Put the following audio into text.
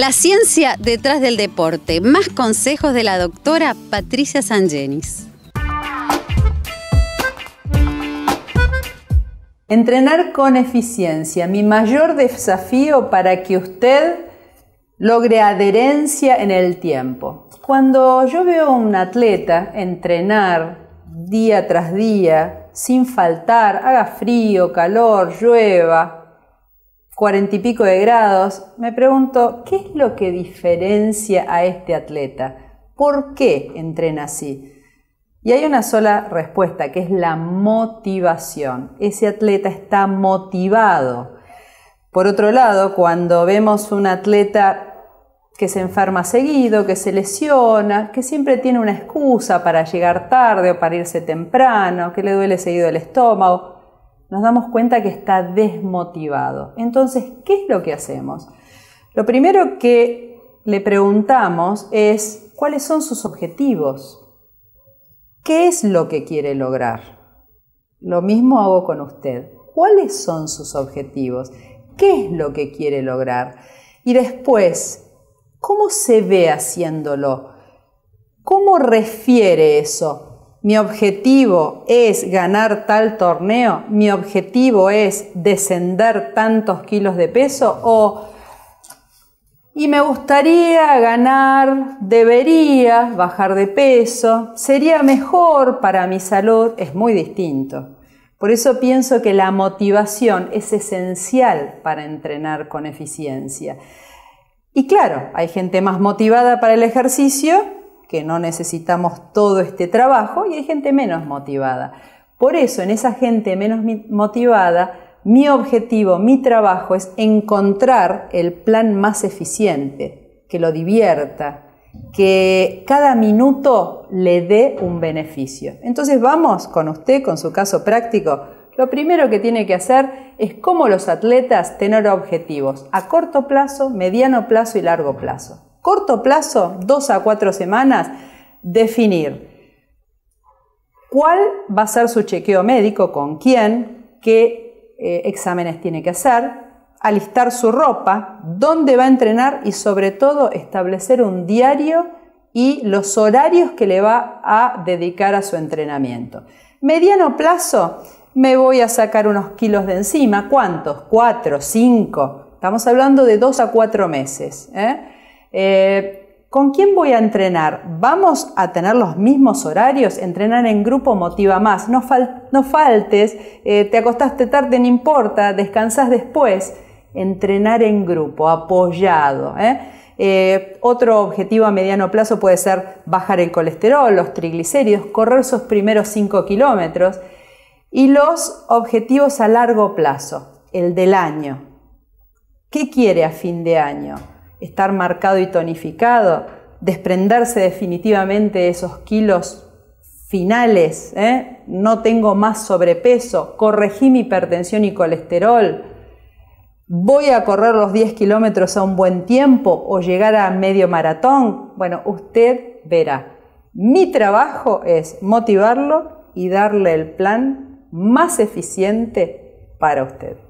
La ciencia detrás del deporte. Más consejos de la doctora Patricia Sangenis. Entrenar con eficiencia. Mi mayor desafío para que usted logre adherencia en el tiempo. Cuando yo veo a un atleta entrenar día tras día, sin faltar, haga frío, calor, llueva, cuarenta y pico de grados, me pregunto, ¿qué es lo que diferencia a este atleta? ¿Por qué entrena así? Y hay una sola respuesta, que es la motivación. Ese atleta está motivado. Por otro lado, cuando vemos un atleta que se enferma seguido, que se lesiona, que siempre tiene una excusa para llegar tarde o para irse temprano, que le duele seguido el estómago, nos damos cuenta que está desmotivado. Entonces, ¿qué es lo que hacemos? Lo primero que le preguntamos es cuáles son sus objetivos. ¿Qué es lo que quiere lograr? Lo mismo hago con usted. ¿Cuáles son sus objetivos? ¿Qué es lo que quiere lograr? Y después, ¿cómo se ve haciéndolo? ¿Cómo refiere eso? mi objetivo es ganar tal torneo, mi objetivo es descender tantos kilos de peso o y me gustaría ganar, debería bajar de peso, sería mejor para mi salud, es muy distinto. Por eso pienso que la motivación es esencial para entrenar con eficiencia. Y claro, hay gente más motivada para el ejercicio que no necesitamos todo este trabajo y hay gente menos motivada. Por eso, en esa gente menos motivada, mi objetivo, mi trabajo es encontrar el plan más eficiente, que lo divierta, que cada minuto le dé un beneficio. Entonces vamos con usted, con su caso práctico. Lo primero que tiene que hacer es cómo los atletas tener objetivos a corto plazo, mediano plazo y largo plazo corto plazo, dos a cuatro semanas, definir cuál va a ser su chequeo médico, con quién, qué eh, exámenes tiene que hacer, alistar su ropa, dónde va a entrenar y sobre todo establecer un diario y los horarios que le va a dedicar a su entrenamiento. Mediano plazo, me voy a sacar unos kilos de encima. ¿Cuántos? ¿Cuatro? ¿Cinco? Estamos hablando de dos a cuatro meses. ¿eh? Eh, ¿Con quién voy a entrenar? ¿Vamos a tener los mismos horarios? Entrenar en grupo motiva más. No, faltes, eh, te acostaste tarde, no importa, descansas después. Entrenar en grupo, apoyado. ¿eh? otro objetivo a mediano plazo puede ser bajar el colesterol, los triglicéridos, correr esos primeros 5 kilómetros. Y los objetivos a largo plazo, el del año. ¿Qué quiere a fin de año? estar marcado y tonificado, desprenderse definitivamente de esos kilos finales, ¿eh? no tengo más sobrepeso, corregí mi hipertensión y colesterol, voy a correr los 10 kilómetros a un buen tiempo o llegar a medio maratón. Bueno, usted verá. Mi trabajo es motivarlo y darle el plan más eficiente para usted.